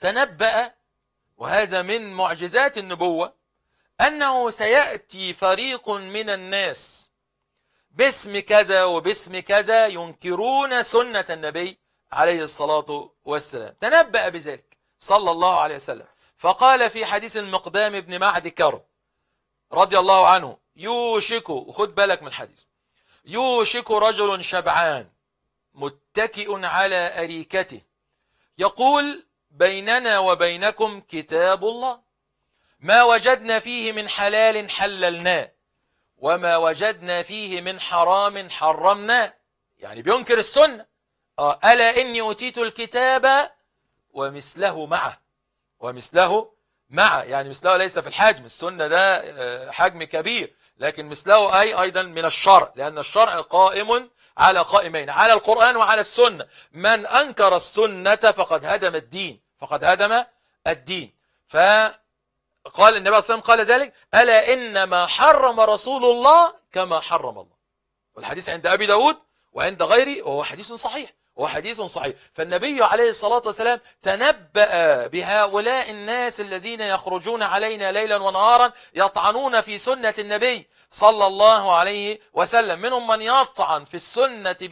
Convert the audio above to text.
تنبأ وهذا من معجزات النبوة أنه سيأتي فريق من الناس باسم كذا وباسم كذا ينكرون سنة النبي عليه الصلاة والسلام تنبأ بذلك صلى الله عليه وسلم فقال في حديث المقدام بن معد كرب رضي الله عنه يوشك وخد بالك من الحديث يوشك رجل شبعان متكئ على أريكته يقول بيننا وبينكم كتاب الله ما وجدنا فيه من حلال حللناه وما وجدنا فيه من حرام حرمناه يعني بينكر السنة آه ألا إني أتيت الكتاب ومثله معه ومثله معه يعني مثله ليس في الحجم السنة ده آه، حجم كبير لكن مثله أي أيضا من الشرع لأن الشرع قائم على قائمين على القرآن وعلى السنة من أنكر السنة فقد هدم الدين فقد هدم الدين فقال النبي صلى الله عليه وسلم قال ذلك ألا إنما حرم رسول الله كما حرم الله والحديث عند أبي داود وعند غيره وهو حديث صحيح وحديث صحيح فالنبي عليه الصلاة والسلام تنبأ بهؤلاء الناس الذين يخرجون علينا ليلا ونهارا يطعنون في سنة النبي صلى الله عليه وسلم منهم من يطعن في السنة